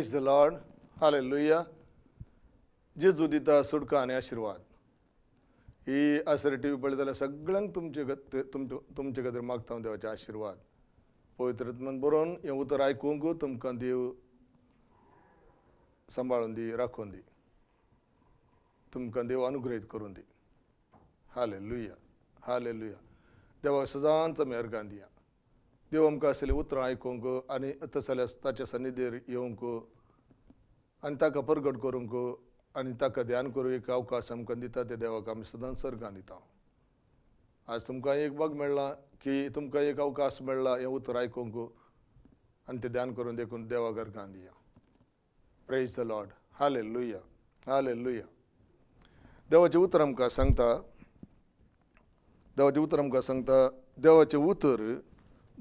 Lord the Lord. Hallelujah. जेजू दिता सुटका आनी आशिर्वाद ही आसर टी व्ही पळयता जाल्यार सगळ्यांक तुमचे तुमचे खातीर मागता हांव देवाचे आशिर्वाद पवित्रत्मान बरोवन हें उतर आयकूंक तुमकां देव सांबाळून दी राखून दी तुमकां देव अनुग्रहीत करून दी हाले लुया हाले लुया देवा सदांच आमी अर्गान दिया देवमका आसले उतरां आयकूंक आनी जाल्यार ताचे सन्निधीर येवंक आनी ताका परगट करूंक आनी ताका ध्यान करूं एक अवकाश आमकां दिता ते देवाक आमी सदांच सर्गां दिता आज तुमकां एक बग मेळ्ळा की तुमकां एक अवकाश मेळ्ळा हें उतर आयकूंक आनी तें ध्यान करून देखून देवाक अर्गां दिया praise the lord hallelujah हाले लुया देवाचें उतर आमकां सांगता देवाचें उतर आमकां सांगता देवाचें उतर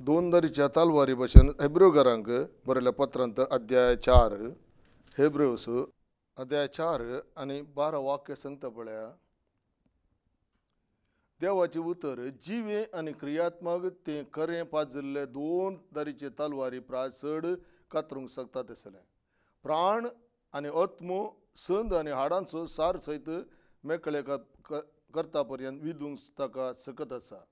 दारीच्या तालवारी भाशेन हेब्रेवकारांक बरयल्या पत्रांत अध्याय चार हेब्रूस अध्याय चार आनी बारा वाक्य सांगता पळया देवाची उतर जिवे आनी क्रियात्मक ते खरें पाजिल्ले दोन तरेचे तलवारी प्राय चड कातरूंक शकता तेसलें प्राण आनी आत्मो संद आनी हाडांचो सार सयत मेकळे करता पर्यंत विधूंक ताका सकत आसा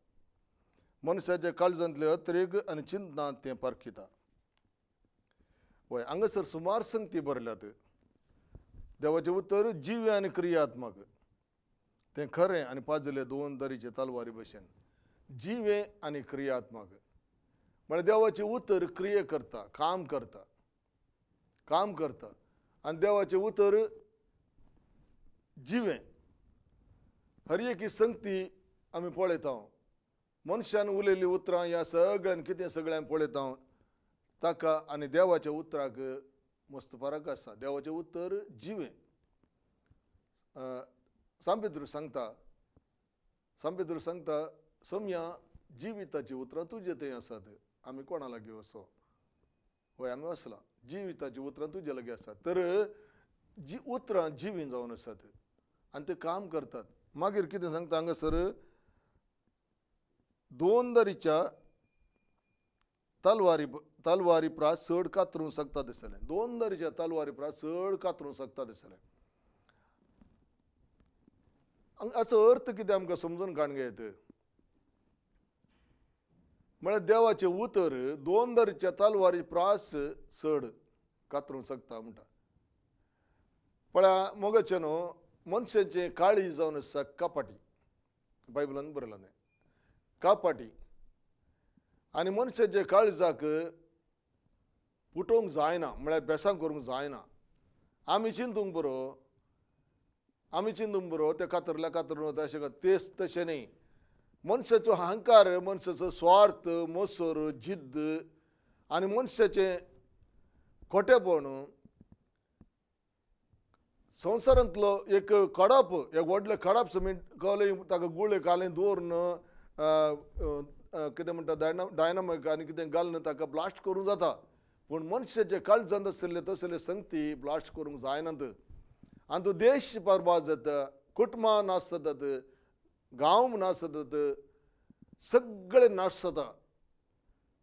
मनशाच्या काळजांतले अत्रेग आनी चिंतना तें पारखिता वय हांगासर सुमार ती बरल्यात देवाचे उतर जीव आनी क्रियात्मक तें खरें आनी पाजले दोन दरीचे तलवारी भशेन जिवे आनी क्रियात्मक म्हळ्यार देवाचे उतर क्रिये करता काम करता काम करता आनी देवाचे उतर जिवें हर एक संगती आमी पळयता मनशान उलयली उतरां या सगळ्यान कितें सगळ्यां पळयता ताका आनी देवाच्या उतराक मस्त फरक आसा देवाचें उतर जिवें सांपेद्रू सांगता सांपेद्रू सांगता सम्या जिविताची उतरां तुजे थंय आसात आमी कोणा लागीं वसो हय आमी वसला जिविताची उतरां तुजे लागीं आसात तर जी उतरां जिवीं जावन आसात आनी ते काम करतात मागीर कितें सांगता हांगासर दोंदरीच्या तलवारी तलवारी प्रास चड कातरूंक सकता दोन दोंदरीच्या तलवारी प्रास चड कातरू सकता दिसले हाचो अर्थ किती आमकां समजून काण घेत म्हळ्यार देवाचें उतर दरीच्या तलवारी प्रास चड कातरू सकता म्हणटा पळ्या मोगाचें न्हू मनशाचें काळी जावन आसा कपाटी बायबलान बरयलां कापाटी आणि आणि जे काळजाक पुटोवंक जायना म्हळ्यार बेसांग करूंक जायना आमी चिंतूंक बरो आमी चिंतूंक बरो ते कातरल्या कातर वता अशें तेच तशें न्ही मनशाचो अहंकार मनशाचो स्वार्थ मोसोर जिद्द आनी मनशाचें खोटेपण संवसारांतलो एक कडप एक व्हडलें कडाप समिट कवलें ताका गुळे कालें दवरून कितें म्हणटा डायना डायनामीक आनी कितें घालून ताका ब्लास्ट करूंक जाता पूण मनशाचे काळजांत आसले तसले संगती ब्लास्ट करूंक जायनात आनी तूं देश बर्बाद जाता कुटुंबां नाश जातात गांव नाश जातात सगळें नाश जाता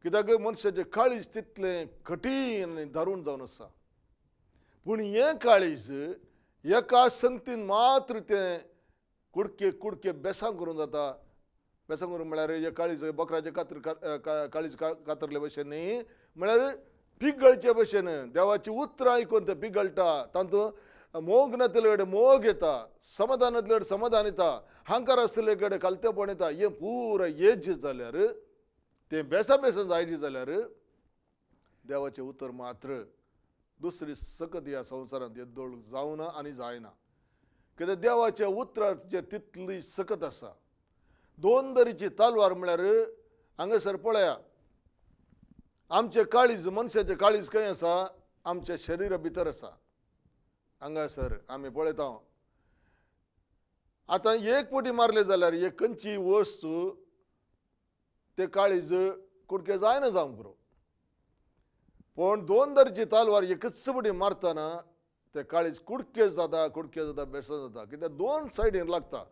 कित्याक मनशाचें काळीज तितलें कठीण आनी जावन आसा पूण हें काळीज एका संगतीन मात्र तें कुडके कुडके बेसांग करूंक जाता करून म्हळ्यार जे काळीज बकराचे कातर काळीज कातरले भशेन न्ही म्हळ्यार पिगळचे भशेन देवाची उतरां आयकून ते पिगळटा तातूंत मोग कडेन मोग येता समाधानातले कडेन समाधान येता हांकार आसले कडेन कालतेपण येता हे पुरो एज जाल्यार तें बेसन जायचे जाल्यार देवाचें उतर मात्र दुसरी सकत ह्या संवसारांत येदोळ जावना आनी जायना कित्याक देवाच्या उतराचेर तितली सकत आसा दोन तालवार म्हळ्यार हांगासर सर पळया आमचे काळीज मनशाचे काळीज खंय आसा आमच्या शरिरा भितर आसा हांगासर आमी पळयता आतां एक पटी मारले जाल्यार एक खंयची वस्त ते काळीज कुडके जायना जावंक पुरो पूण दोन दरची तालवार एकच पटी मारतना ते काळीज कुडके जाता कुडके जाता बेसो जाता कित्याक दोन सायडीन लागता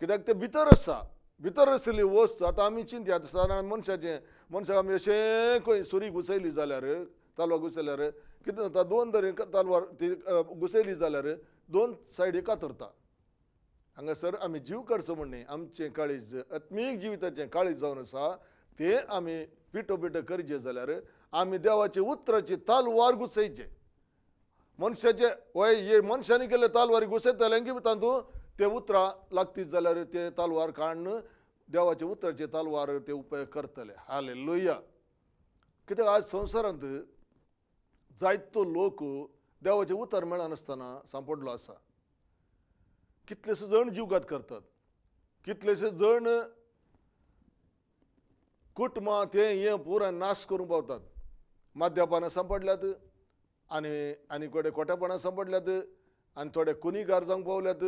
कित्याक ते भितर आसा भितर आसली वस्त आतां आमी चिंतयात सादारण मनशाचें मनशाक आमी अशें खंय सुरी घुसयली जाल्यार तालवार घुसयल्यार कितें जाता दोन तरेन तालवार ती घुसयली जाल्यार दोन सायडी कातरता हांगासर आमी जीव करचो म्हण न्ही आमचें काळीज आत्मीक जिविताचें काळीज जावन आसा तें आमी पिटो पिटो करचें जाल्यार आमी देवाचे उतराचे तालवार घुसयचें मनशाचे हय हे मनशांनी केल्ले तालवारी की तातूंत ते उतरा लागतीच जाल्यार ते तालवार काण देवाचे उतराचे तालवार ते उपयोग करतले हाले लोया कित्याक आज संवसारांत जायतो लोक देवाचे उतर मेळनासतना सांपडलो आसा कितलेशे जण जिवगात करतात कितलेशे जण कुटमां ते हे पुराय नाश करूंक पावतात माद्यापानां सांपडल्यात आनी आनी कोडे कोट्यापणां सांपडल्यात आनी थोडे कुनीगार जावंक पावल्यात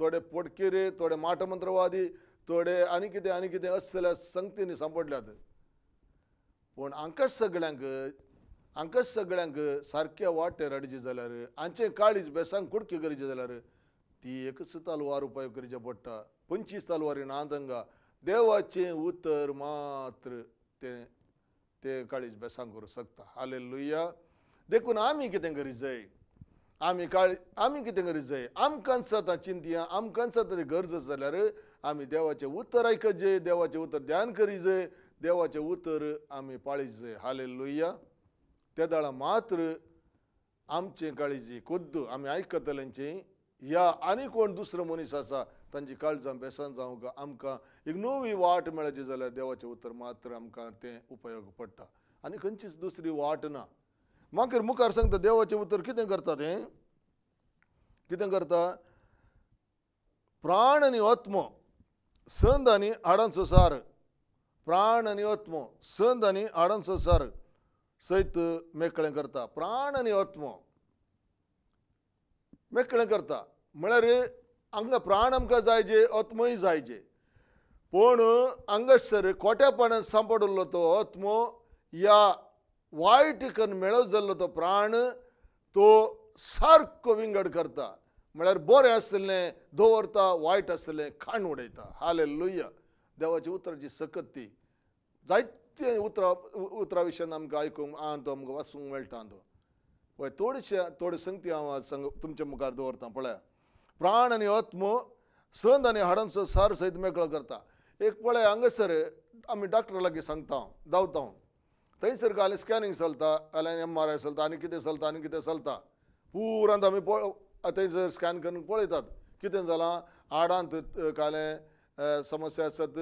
थोडे पोटकिरे थोडे माटमंत्रवादी थोडे आनी कितें आनी कितें अशें जाल्यार संगतींनी सांपडल्यात पूण हांकां सगळ्यांक हांकां सगळ्यांक सारके वाटे रडचे जाल्यार हांचें काळीज बेसांक कुडकी करचें जाल्यार ती एकच तलवार उपाय करचे पडटा पंचवीस तालवारी ना तांकां देवाचें उतर मात्र तें ते काळीज बेसांक करूं शकता हाले लुया देखून आमी कितें करी जाय आमी काळ आम्ही कितें करीत जाय आमकांच जाता चिंतिया आमकां जाता गरज आसा जाल्यार आमी देवाचें उतर आयकत जाय देवाचें उतर ध्यान करी जाय देवाचें उतर आमी पाळी जाय हाले लुया त्या दाळा मात्र आमचे काळजी खुद्द आमी आयकतल्यांचे या आनी कोण दुसरो मनीस आसा तांची काळजां बेसन का आमकां एक नवी वाट मेळची जाल्यार देवाचें उतर मात्र आमकां तें उपयोग पडटा आनी खंयचीच दुसरी वाट ना मागीर मुखार सांगता देवाचें उतर कितें करता तें कितें करता प्राण आनी आत्म संद आनी आडन संसार प्राण आनी आत्म संद आनी आडन संसार सयत मेकळें करता प्राण आनी आत्म मेकळें करता म्हळ्यार हांगा प्राण आमकां जायजे आत्मय जायजे पूण हांगासर खोट्यापणान सांपडलो तो आत्मो या वायटिकन मेळत जाल्लो तो प्राण तो सारको विंगड करता म्हळ्यार बरें आसतलें दवरता वायट आसतलें खाण उडयता हाले लुया देवाची उतराची सकत ती जायते उतरा उतरा विशयान आमकां आयकूंक तो आमकां वाचूंक मेळटा तो हय थोडेशे थोडे संगती हांव आज तुमच्या मुखार दवरतां पळया प्राण आनी अत्म संद आनी हाडांचो सार सयत मेकळो करता एक पळय हांगासर आमी डॉक्टरा लागीं सांगता हांव धांवता हांव थंय सरकारालें स्कॅनिंग चलता जाल्यार एम आर आय चलता आनी कितें चलता आनी कितें चलता पुरांत आमी थंयसर स्कॅन करून पळयतात कितें जालां हाडांत काले समस्या आसात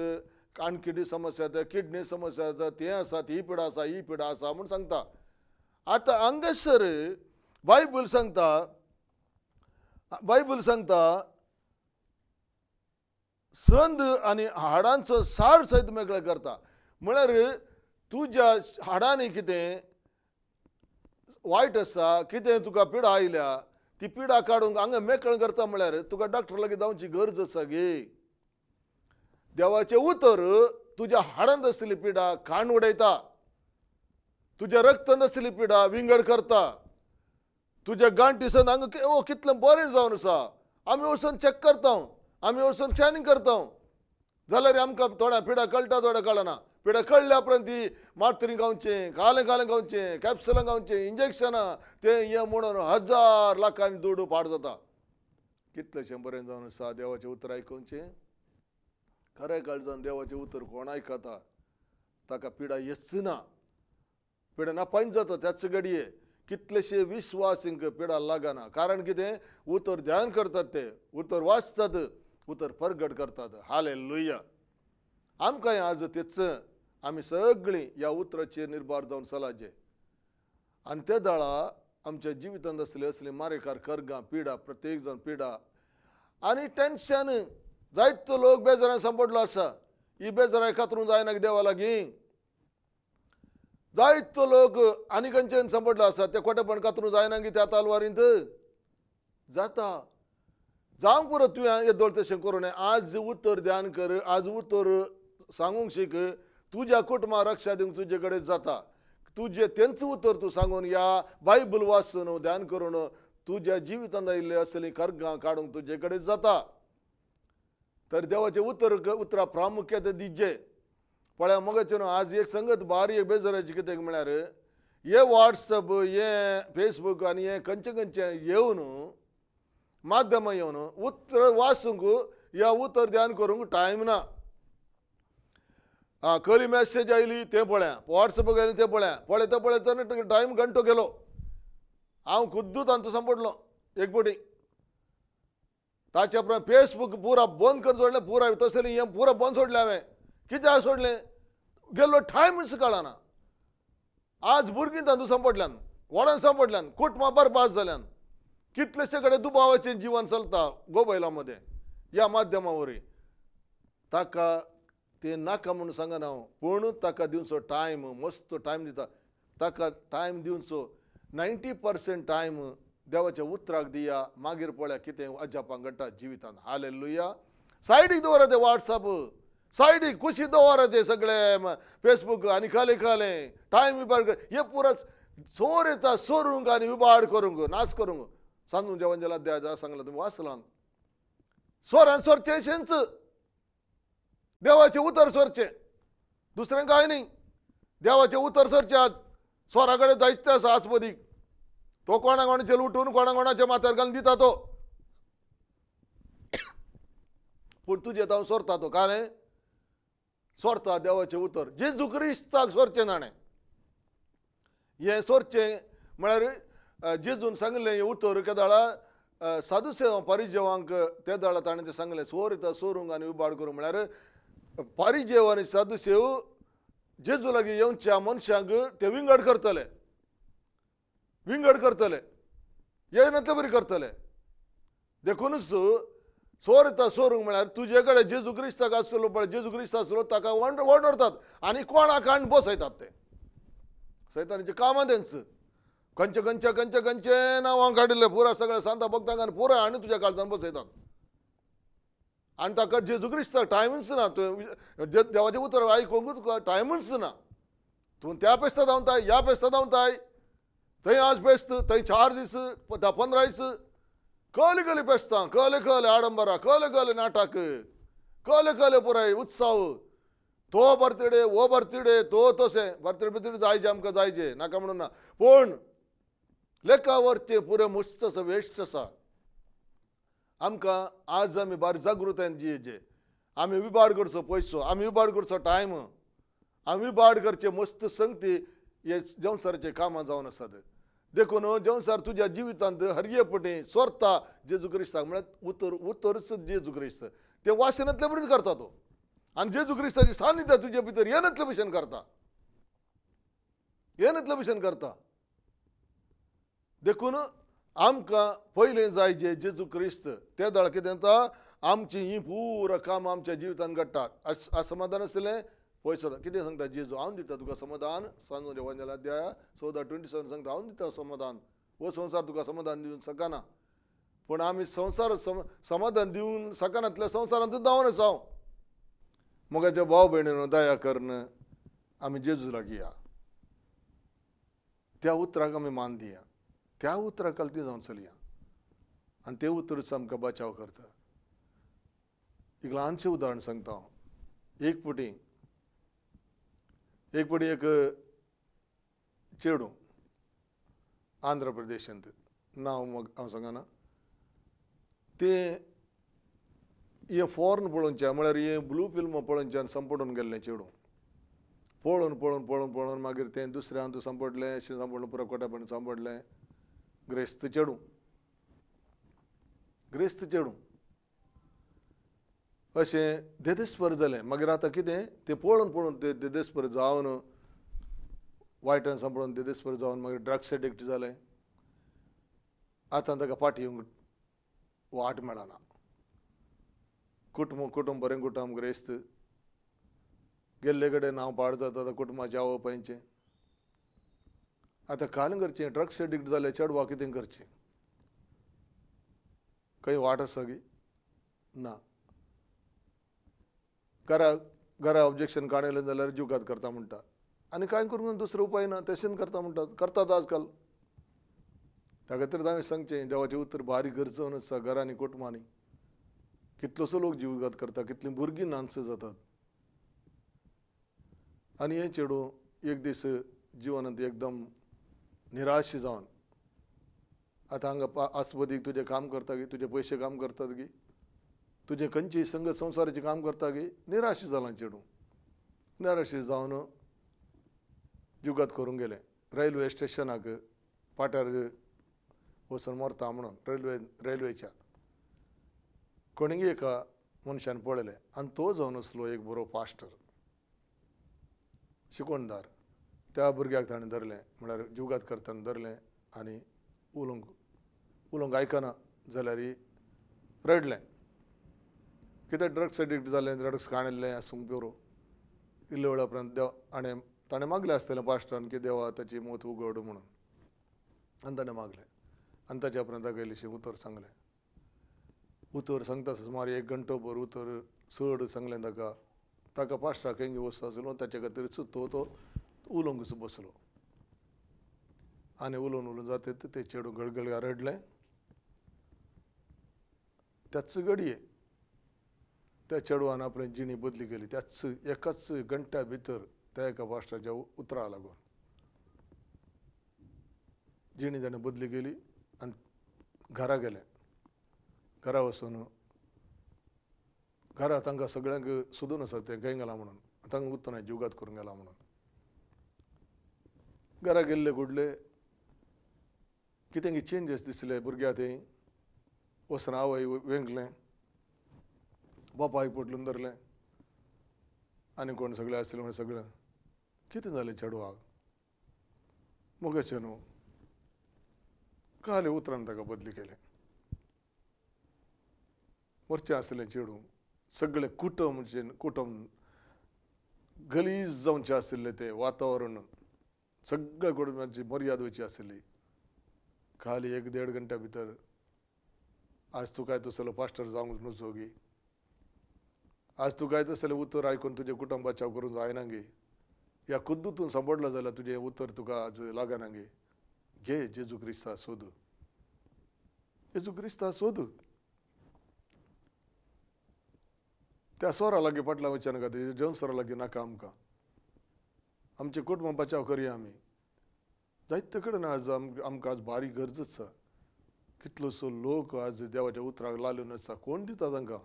काणकिडी समस्या आसा किडनी समस्या आसा तें आसा ही पिडा आसा ही पिडा आसा म्हूण सांगता आतां हांगासर बायबल सांगता बायबल सांगता संद आनी हाडांचो सार सयत मेकळे करता म्हळ्यार तुज्या हाडांनी कितें वायट आसा कितें तुका पिडा आयल्या ती पिडा काडूंक हांगा मेकळ करता म्हळ्यार तुका डॉक्टर लागीं जावची गरज आसा गे देवाचें उतर तुज्या हाडांत आसली पिडा खाण उडयता तुजें रक्त नसली पिडा विंगड करता तुज्या सावन हांगा ओ कितलें बरें जावन आसा आमी वचून चॅक करता आमी वचून चॅनींग करता जाल्यार आमकां थोड्या पिडा कळटा थोड्या कळना పిడకళ్ళు ती मात्री गावचे కాలం काल गावचे క్యాప్సలం गावचे ఇంజెక్షన్ ते ये म्हणून हजार लाखांनी दुडू पाड जाता कितले शंभरेन जाऊन सा देवाचें उतर आयकुचे खरे काळजान देवाचें उतर कोण आयकता ताका पिडा येच ना पिडा नापायन जाता त्याच गडये कितलेशे विश्वास हिंक पिडा लागना कारण कितें उतर ध्यान करतात ते उतर वाचतात उतर परगट करतात हाले लुया आमकां आज तेच आम्ही सगळीं या उतराचेर निर्भार जावन चलाचे आनी त्या दळा आमच्या जिवितांत असले असले मारेकार करगां पिडा प्रत्येक जण पिडा आनी टेन्शन जायतो लोक बेजारान संपडलो आसा ही बेजाराय कातरूंक जायना देवा लागीं जायतो लोक आनी खंयच्यान असा आसा ते खोटेपण कातरूंक जायना गी त्या तालवारींत जाता जावंक पुरो तुवें येदोळ तशें करूं नये आज उतर ध्यान कर आज उत्तर सांगूंक शिक तुझ्या कुटुंबा रक्षा देऊन तुजे कडेन जाता तुझे तेंच उत्तर तू सांगून या बायबल वाचून ध्यान करून तुज्या जिवितांत आयिल्ली असली कर्गां काडूंक तुजे कडेन जाता तर देवाचे उत्तर उतरा प्रामुख्यात दिजे पळया मगचे आज एक संगत बारी एक बेजाराची कितें म्हळ्यार हे वॉट्सअप हे फेसबूक आनी हे खंयचे खंयचे येवन माध्यमां येवन उत्तर वाचूंक या उतर ध्यान करूंक टायम ना आयली ಮೆಸೇಜ್ पळया ತೇಪೊಳೆ ವಾಟ್ಸಪ್ಗೆ ಆಯ್ಲಿ ತೇಪೊಳೆ ಪೊಳೆತ ಪೊಳೆತ ಟೈಮ್ गेलो ಗೆಲೋ हांव खुद्दूत हांचो सांपडलो एकबोटी ताचे उपरांत फेसबूक पुरा बंद कर सोडलें पुरा तसलें हें पुरा बंद सोडलें हांवें कित्याक सोडलें गेल्लो टायमच कळना आज भुरगीं तांदूळ सांपडल्यान व्हडान सांपडल्यान मापार पास जाल्यान कितलेशे कडेन दुबावाचें जिवन चलता गोबैला मदें ह्या माध्यमा वरी ताका ते नाका म्हणून सांगना हांव हो. पूण ताका दिवचो टायम मस्त टायम दिता ताका टायम दिवचो नायन्टी पर्सेंट टायम देवाच्या उतराक दिया मागीर पळया कितें हो, अजापाक घडटा जिवितान हाले लुया सायडीक दवरा ते वॉट्सअप सायडीक कुशी दवरा ते सगळे फेसबूक आनी खाले खाले टायम विभाग हे पुरा सोर येता सोरूंक आनी विबाड करूंक नाच करूंक सांजू जेवण जेला द्या सांगला तुमी वाचलान सोरान सोर चेशेंच देवाचे उतर स्वरचे दुसरें काय नाही देवाचे उतर सरचे आज स्वराकडे कडेन असं आसा आस्पदीक तो कोणा कोणाचे लुटून कोणा कोणाच्या माथ्यार घालून दिता तो पूण तुझे सोरता तो काय सोरता देवाचे उतर जे जुक्रिस्ताक सोरचें नाणे हे सोरचें म्हळ्यार जेजून सांगलें हे उतर केदाळा साधुसेवा परिजवांक ते दाळा ताणें तें सांगलें सोर येता सोरूंक आनी उबाड करूंक म्हळ्यार आणि साधू सेव लागे येऊन च्या मनशांक ते विंगड करतले विंगड करतले येयनातले बरी करतले देखूनच सोर येता सोरूंक म्हळ्यार तुजे कडेन जेजू क्रिस्ताक आसलो पळय जेजू क्रिस्त आसलो ताका वण आनी कोणाक बसयतात ते सैतानीचे कामां तेंच खंयचे खंयचे खंयचे खंयचे नांवां काडिल्ले पुरा सगळ्या सांता भक्तांक आनी पुराय आनी तुज्या बसयतात आणि ताका जे दिसता टायमूच ना तुवें देवाचें उतर आयकोंकूच तुका ना तूं त्या पेस्ता धांवताय ह्या पेस्ता धांवताय थंय आज पेस्त थंय चार दीस पंदरा दीस कल कहले पेस्तां कल कल आडंबरां कल कहले नाटक कल कहले पुराय उत्सव तो बर्थडे हो बर्थडे तो तशें बर्थडे बर्थडे जायचे आमकां जायचे नाका म्हणून ना पूण लेखा पुरे मुस्त वेस्ट असा आमकां आज आमी बार जागृतायेन जियेचे आमी विबाड करचो पयसो आमी विबाड करचो टायम आमी विबाड करचे मस्त संगती हे जंवसाराचे कामां जावन आसात देखून हो जंवसार तुज्या जिवितांत हरये स्वर्ता जेजू क्रिस्ताक म्हळ्यार उतर उतरच जेजू क्रिस्त ते वासनांतले बरेच करता तो आनी जेजू क्रिस्ताची सानिध्य तुजे भितर येनांतले भशेन करता येनांतले भशेन करता देखून आमकां पयलें जाय जे जेजू क्रिस्त ते दळके देता आमची ही पूर काम आमच्या जिवितान घडटा समाधान आसलें पळय सदां कितें सांगता जेजू हांव दिता तुका समाधान सांजू देवान जाल्यार द्या चवदा ट्वेंटी सेवन सांगता हांव दिता समाधान हो संवसार तुका समाधान दिवंक शकना पूण आमी संवसार सम समाधान दिवन तितल्या संवसारांत धांवन आसा हांव मोगाच्या भाव भयणीनो दया करन आमी जेजू लागया त्या उतराक आमी मान दिया त्या उतरा ते जाऊन चलया आणि ते उतर आमकां बचाव करता एक ल्हानशें उदाहरण सांगता हांव एक पटी एक पटी एक चेडूं आंध्र प्रदेशांत नांव मग हांव सांगना ते हे फॉरन पळोवनच्या म्हळ्यार हे ब्लू फिल्म पळोवनच्यान संपटून गेल्लें चेडूं पळोवन पळोवन पळोवन पळोवन मागीर तें दुसऱ्या हातूंत संपटलें अशें संपडलें पुरकोट्यापर्यंत संपडलें गृहस्थ चढू ग्रेस्त चढू अशें देदेस्पर जालें मागीर आतां कितें तें पळोवन पळोवन ते देदेस्पर जावन वायटान सांपडून देदेस्पर जावन मागीर ड्रग्स एडिक्ट जालें आतां ताका पाटी येवंक वाट मेळना कुटुंब कुटुंब बरें कुटुंब ग्रेस्त गेल्ले कडेन हांव पाड जाता कुटुंबाचें आवप आता काल करचें ड्रग्स एडिक्ट झाले चेड वा कितें करचें काही वाट असा की ना घरा घरा ऑब्जेक्शन काढले जाल्यार जुगात करता म्हणटा आनी कांय करून दुसरो उपाय ना तशेंच करता म्हणटात करतात आजकाल त्या खातीर आम्ही सांगचे देवाचें उत्तर भारी गरजून आसा घरांनी कुटुंबांनी कितलोसो लोक जीवघात करता कितली भुरगीं नानस जातात आणि हे चेडूं एक दीस जिवनांत एकदम निराश जावन आता हांगा आस्पदीक तुजें काम करता गे तुजे पयशे काम करतात की तुझे खंयची संगत संवसाराचें काम करता गे निराश जालां चेडूं निराश जावन जुगात करूंक गेलें रेल्वे स्टेशनाक पाट्यार वचून मरता म्हणून रेल्वे रेल्वेच्या कोणी एका मनशान पळयलें आनी तो जावन आसलो एक बरो पास्टर शिकोणदार त्या भुरग्याक ताणें धरलें म्हळ्यार जीवघात करतना धरलें आनी उलोवंक उलोवंक आयकना जाल्यार रडलें कितें ड्रग्स एडिक्ट जालें ड्रग्स काणिल्लें आसूंक प्युरो इल्ले वेळा उपरांत देव हाणें ताणें मागलें आसतलें पास्टान की देवा ताची मोत उगड म्हणून आनी ताणें मागलें आनी ताच्या उपरांत ताका इल्लेशें उतर सांगलें उतर सांगता सुमार एक घंटो भर उतर चड सांगलें ताका ताका पास्टराक खंय वचता आसलो ताचे खातीर सुतो तो उलंगच बसलो आणि उलवून उलवून जाते ते ते चेडू गडगड रडले त्याच गडये त्या चेडवान आपल्या जिणी बदली गेली त्याच एकाच घंट्या भीतर त्या एका भाषाच्या उतरा लागून जिणी त्याने बदली केली आणि घरा गेले घरा वसून घरा तांकां सगळ्यांक सोदून आसा ते गेंग गेला म्हणून तांकां उत्तर जुगात करून गेला म्हणून घरा गेल्ले कुडले कितें चेंजीस दिसले भुरग्या थंय आवय वेंकलें बापायक पोटलून धरलें आनी कोण सगळें आसले म्हण सगळें कितें जालें चेडवाक मुगेशें न्हू काले उतरान ताका बदली केलें वरचें आसलें चेडूं सगळें कुटुंब कुटुंब गलीज जावचें आशिल्लें तें वातावरण सगळे कुटुंबांची मर्यादेची असली खाली एक दीड घंट्या भितर आज तू काय तसं पास्टर जावंक नुसो गे आज तू काय तसलें उत्तर ऐकून तुझ्या कुटुंबाच्या करून करूंक जायना गे या कुद्दूतून सांबडलो जाल्यार तुझे उत्तर तुका आज लागना गे घे जेजू क्रिस्ता शोध जेजू क्रिस्ता सोदू त्या स्वरा लागीं फाटल्यान ते जेवण स्वरा लागीं नाका आमकां आमचे कुटुंब बचाव करया आमी जायते कडेन आज आमकां आज बारीक गरज आसा कितलोसो लोक आज देवाच्या उतराक लागून आसा कोण दिता तांकां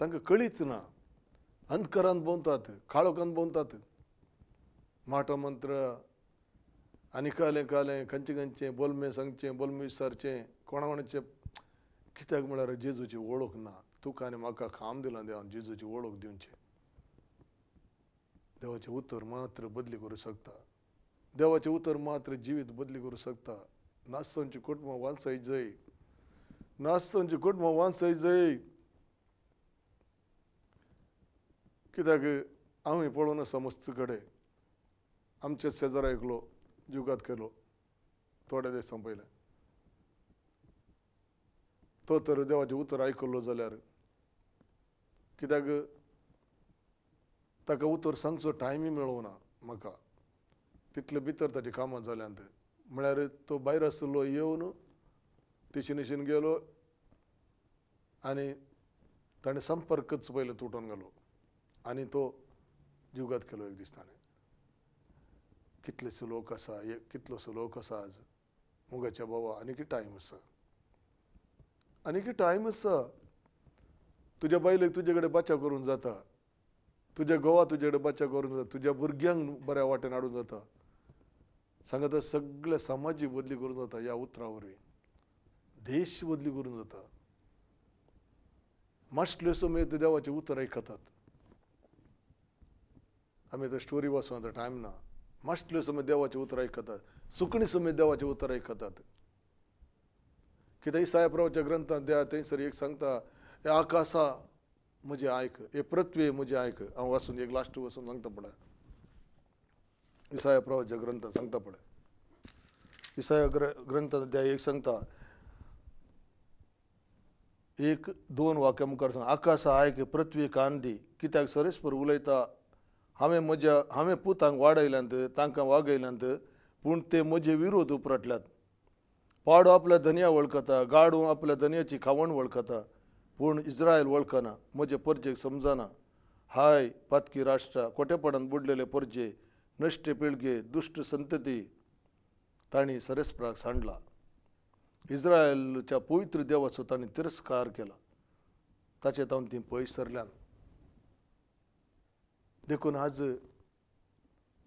तांकां कळीच ना अंधकारान भोंवतात काळोखान भोंवतात माटो मंत्र आनी कालें कालें खंयचें खंयचें बोलमे सांगचें बोलमें विसारचें कोणा कोणाचें कित्याक म्हळ्यार जेजूची वळख ना तुका आनी म्हाका खाम दिलां देवान जेजूची वळख दिवचें देवाचे उतर मात्र बदली करू शकता देवाचे उतर मात्र जीवित बदली करू शकता नास्तांचे कुटुंब वानसाई जय नास्तांचे कुटुंब वानसाई जय कित्याक आम्ही पळोवन समस्त कडे आमचे शेजार ऐकलो जुगात केलो थोड्या दिसां पयले तो तर देवाचें उतर आयकल्लो जाल्यार कित्याक ताका उतर सांगचो टायमी ना म्हाका तितले भितर ताची कामां जाल्यान ते म्हळ्यार तो भायर आसलो येवन निशीन गेलो आनी ताणें संपर्कच पयलो तुटोवन गेलो आनी तो जिवगात केलो एक दीस ताणें कितले लोक आसा एक कितलो लोक आसा आज मुगाच्या बोवा आनीक टायम आसा आनीक टायम आसा तुज्या बायलेक तुजे कडेन बाचा करून जाता तुझे गोवा तुझे डब्बाच्या करून जाता तुझ्या भुरग्यांक बऱ्या वाटेन हाडून जाता तर सगळ्या समाजी बदली करून जाता ह्या उतरावरवी देश बदली करून जाता मास्टल्यो समेत देवाचे उतरां ऐकतात आम्ही तर स्टोरी वाचून आता टायम ना मास्टल्यो समेत देवाचे उतरां ऐकतात सुकणी समेत देवाचे उतर ऐकतात कित्याक साहेबरावच्या ग्रंथात द्या थंयसर एक सांगता हे आकासा मुझे आयक हे पृथ्वी म्हजे आयक हांव वाचून एक लास्ट वचून सांगता पडा इसाया प्रवाच्या ग्रंथ सांगता पडा इसाया ग्र ग्रंथ अध्याय एक सांगता एक दोन वाक्या मुखार सांग आकाशा आयक पृथ्वी कांदी कित्याक सरेस्पर उलयता हांवें म्हज्या हांवें पुतांक वाडयल्यांत तांकां वागयल्यांत पूण ते म्हजे विरोध उपराटल्यात पाडो आपल्या धन्या वळखता गाडू आपल्या धन्याची खावण वळखता पूर्ण इस्रायल वळखना म्हजे परजेक समजना हाय पातकी राष्ट्रा कोटेपणान बुडलेले परजे नष्ट पिळगे दुष्ट संतती तांणी सरस्पराक सांडला इस्रायलच्या पवित्र देवाचो तांणी तिरस्कार केला ताचे तावन ती पयस देखून आज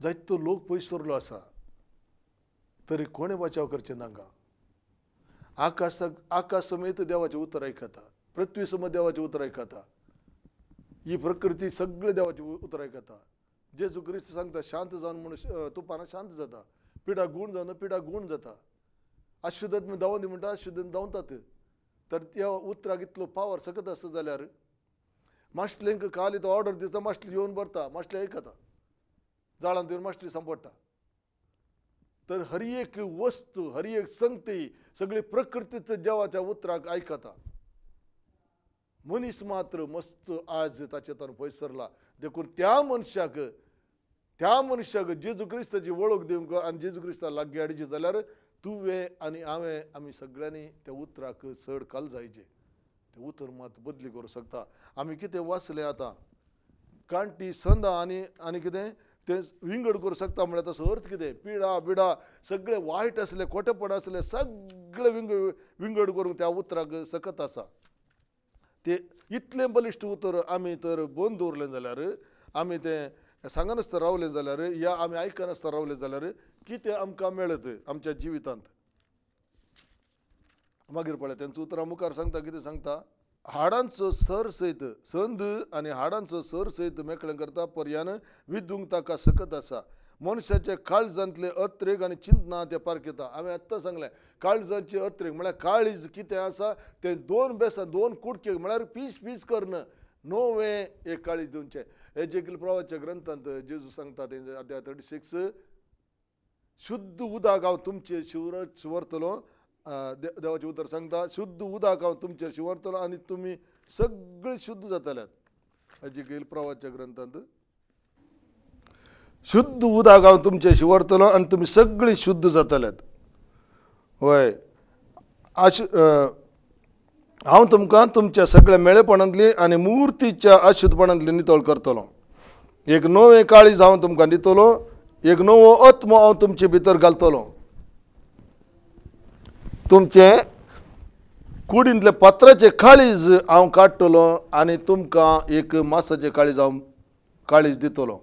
जायतो लोक पयस सरलो आसा तरी कोणे बचाव करचे नांगा आकाशाक आकाश समेत देवाचे उतर आयकता पृथ्वी सम देवाची ऐकता ही प्रकृती सगळे देवाची ऐकता जे जेजू क्रिस्त सांगता शांत जावन म्हणून पाना शांत जाता पिडा गुण जावन पिडा गुण जाता अशुद्धात्म धांवन दी म्हणटा अशुद्धात्म धांवतात तर त्या उतराक इतलो पावर सकत आसता जाल्यार लिंक काल तो ऑर्डर दिसता मास्टली येवन भरता मास्टर ऐकता जाळान देऊन मास्टली तर हर एक वस्तू हर एक संगती सगळी प्रकृतीचं जेवाच्या उतराक आयकता मनीस मात्र मस्त आज ताचे पय सरला देखून त्या मनशाक त्या मनशाक जेजू क्रिस्ताची वळख दिवंक आनी जेजू क्रिस्ता लागी हाडची जाल्यार तुवें आनी हांवें आमी सगळ्यांनी त्या उतराक चड काल जायचे ते उतर मात बदली करूं शकता आमी कितें वाचले आतां कांटी संदां आनी आनी कितें ते विंगड करू शकता म्हळ्यार तसो अर्थ कितें पिडा बिडा सगळें वायट आसलें खोटेपण आसलें सगळें विंगड विंगड करूंक त्या उतराक सकत आसा ते इतले बलिश्ट उतर आमी तर बंद दवरलें जाल्यार आमी ते सांगनासतना रावले जाल्यार या आमी आयकनासतना रावले जाल्यार कितें आमकां मेळत आमच्या जिवितांत मागीर पळय तेंचो उतरां मुखार सांगता कितें सांगता हाडांचो सर सयत संद आनी हाडांचो सर सयत मेकळें करता पर्यान विदूंक ताका सकत आसा मनशाचे काळजांतले अत्रेक आणि चिंतना ते पारखिता हांवें सांगले सांगलें काळजांचे अत्रेक म्हळ्यार काळीज किती असा ते दोन बेसा दोन कुडके म्हणजे पीस पीस करणं नोवें एक काळीज दिवचें हे जेकील प्रवाच्या ग्रंथांत जेजू सांगता ते अध्याय थर्टी सिक्स शुद्ध उदक हांव तुमचे शिवर शिवरतलो देवाचें उतर सांगता शुद्ध उदक हांव तुमचे शिवरतलो आणि तुम्ही सगळे शुद्ध जाताल्यात हेजेकील प्रवाच्या ग्रंथांत शुद्ध उदक हांव तुमच्याशी व्हरतलो आणि तुम्ही सगळी शुद्ध जातल्यात हय आश हांव तुमकां तुमच्या सगळ्या मेळेपणांतली आनी मुर्तीच्या अशुद्धपणांतली नितळ करतलो एक नवे काळीज हांव तुमकां दितलो एक नवो अत्म हांव तुमचे भितर घालतलो तुमचे कुडींतले पात्राचें काळीज हांव काडटलो आनी तुमकां एक मासाचें काळीज हांव काळीज दितलो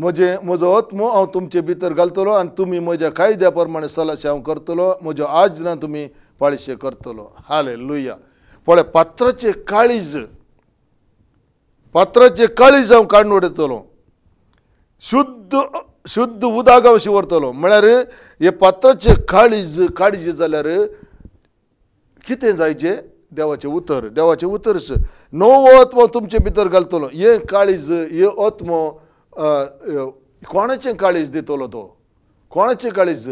म्हजे म्हजो अत्मो हांव तुमचे भितर घालतलो आनी तुमी म्हज्या कायद्या प्रमाणे सलाशे हांव करतलो म्हज्यो आजना तुमी पाळशे करतलो हाले लुया पळय पात्राचे काळीज पात्राचे काळीज हांव काडून उडयतलो शुद्ध शुद्ध उदक हांव शिवरतलो म्हळ्यार हे पात्राचे काळीज काळीज जाल्यार कितें जायचे देवाचें उतर देवाचें उतरस नवो अत्मो तुमचे भितर घालतलो हे काळीज हे अत्मो कोणाचे काळीज दितलो तो कोणाचे काळीज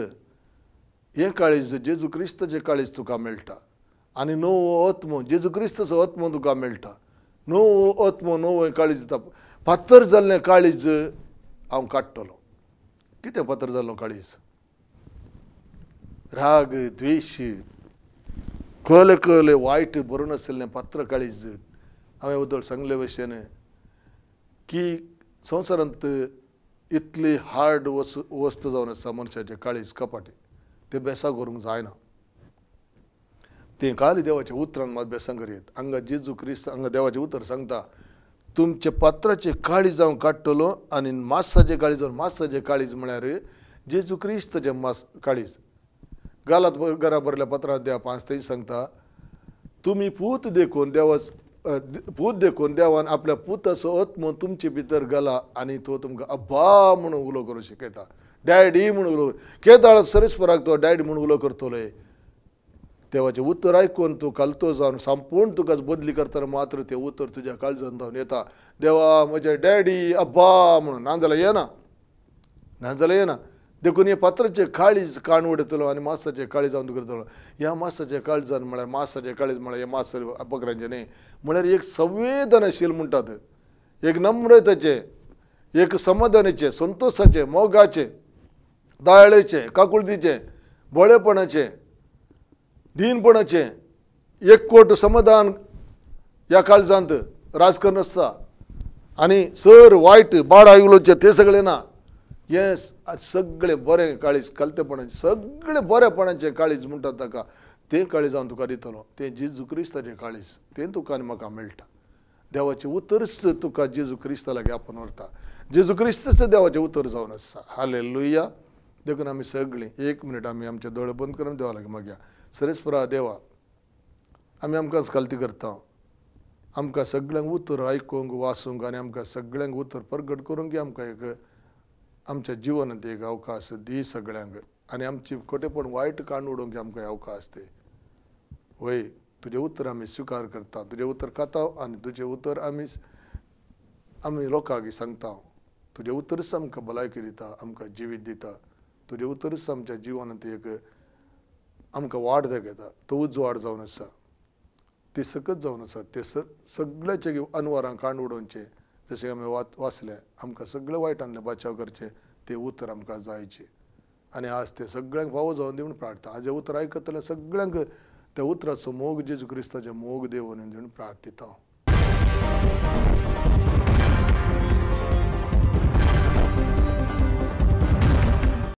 हे काळीज जेजू क्रिस्ताचें काळीज तुका मेळटा आणि नो आत्मो जेजू क्रिस्ताचो अत्मो तुका मेळटा नवो नो नवो काळीज दिता पात्र जाल्लें काळीज हांव काडटलो कितें पात्र जाल्लो काळीज राग द्वेष कले कले वायट भरून आसलें पात्र काळीज हांवें उदक सांगले भशेन की संवसारांत इतली हार्ड वस वस्त जावन आसा मनशाचे काळीज कपाटे ते बेसा करूंक जायना ते काल देवाच्या उतरान मात बेसांग करीत हांगा जेजू क्रिस्त हांगा देवाचे उतर सांगता तुमचे पात्राचे काळीज हांव काडटलो आनी मासाचे काळीज मासाचे काळीज म्हळ्यार जेजू क्रिस्तचें मास काळीज गालात घरा बरल्या पत्रांत देवा पांच ते सांगता तुम्ही पूत देखून देवाच पूत देखून देवान आपल्या पुताचो आत्मो तुमचे भितर गेला आणि तो तुमकां अब्बा म्हणून उलो करू शिकयता डॅडी म्हणून उलो केदाळ सरस्पराक तो डॅडी म्हणून उलो करतले देवाचें उत्तर आयकून तूं कालतो जावन संपूर्ण तुका बदली करतना मात्र ते उत्तर तुज्या काळजान जाऊन येता देवा म्हजे डॅडी अब्बा म्हणून ना येना नाजाल्यार येना देखून हे पात्राचे काळीज काण उडयतलो आनी मासाचे काळीजान करतलो ह्या मासाचे काळजान म्हळ्यार मासाचे काळीज म्हळ्यार हे मास बकऱ्यांचे म्हळ्यार एक संवेदनशील म्हणटात एक नम्रतेचे एक समाधानाचे संतोषाचे मोगाचे दाळेचे काकुळदीचे बोळेपणाचे दिनपणाचे कोट समाधान ह्या काळजांत राजकारण आसता आनी सर वायट बाड आयुलोचे ते सगळे ना हे सगळे बरे काळीज कलतेपणाचे सगळे बरेपणाचे काळीज म्हणटा ताका ते काळीज हांव तुका दितलो ते जेजू क्रिस्ताचे काळीज ते तुका आनी म्हाका मेळटा देवाचें उतर तुका जेजू क्रिस्ता लागी आपण व्हरता जेजू क्रिस्तच देवाचें उतर जावन आसा हाले लुया देखून आमी सगळीं एक मिनट आमी आमचे दोळे बंद करून देवा लागीं मागया सरेस्परा देवा आमी आमकांच कलती करता आमकां सगळ्यांक उतर आयकूंक वाचूंक आनी आमकां सगळ्यांक उतर परगट करूंक आमकां एक आमच्या जीवनात एक अवकाश दी सगळ्यांक आणि आमची खोटेपण वायट काण उडोवंक आमकां अवकाश ते वय तुझे उतर आम्ही स्वीकार करता तुझे उतर खाता आणि तुझे उतर आम्ही आम्ही लोकांक सांगता तुझे उत्तर आमकां भलायकी दिता आमकां जिवीत दिता तुझे उत्तर आमच्या जिवनांत एक आमकां वाड दाखयता तो उजवाड जावन आसा ती सकत जावन आसा ते सगळ्याचे अनवरांक काण उडोवचें जशें आमी वाचले आमकां वाईट आणले बचाव करचे ते उतर आमकां जायचे आनी आज ते सगळ्यांक फावो जावन दी म्हूण प्रार्थना हाजें उतर आयकतले सगळ्यांक त्या उतराचो मोग जेजू क्रिस्ताचे मोग देवून दिवन प्रार्थिता हांव